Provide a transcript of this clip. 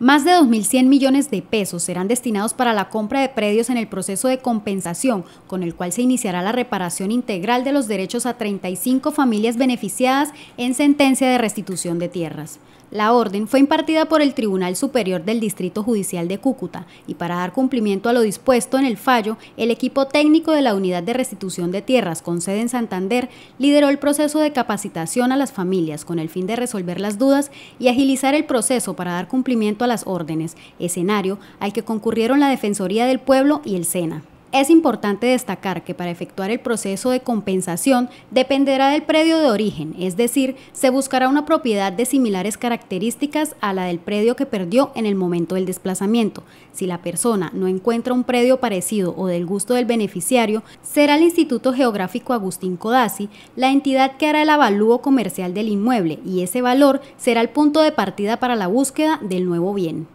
Más de 2.100 millones de pesos serán destinados para la compra de predios en el proceso de compensación, con el cual se iniciará la reparación integral de los derechos a 35 familias beneficiadas en sentencia de restitución de tierras. La orden fue impartida por el Tribunal Superior del Distrito Judicial de Cúcuta y para dar cumplimiento a lo dispuesto en el fallo, el equipo técnico de la Unidad de Restitución de Tierras con sede en Santander lideró el proceso de capacitación a las familias con el fin de resolver las dudas y agilizar el proceso para dar cumplimiento a las órdenes, escenario al que concurrieron la Defensoría del Pueblo y el SENA. Es importante destacar que para efectuar el proceso de compensación dependerá del predio de origen, es decir, se buscará una propiedad de similares características a la del predio que perdió en el momento del desplazamiento. Si la persona no encuentra un predio parecido o del gusto del beneficiario, será el Instituto Geográfico Agustín Codazzi la entidad que hará el avalúo comercial del inmueble y ese valor será el punto de partida para la búsqueda del nuevo bien.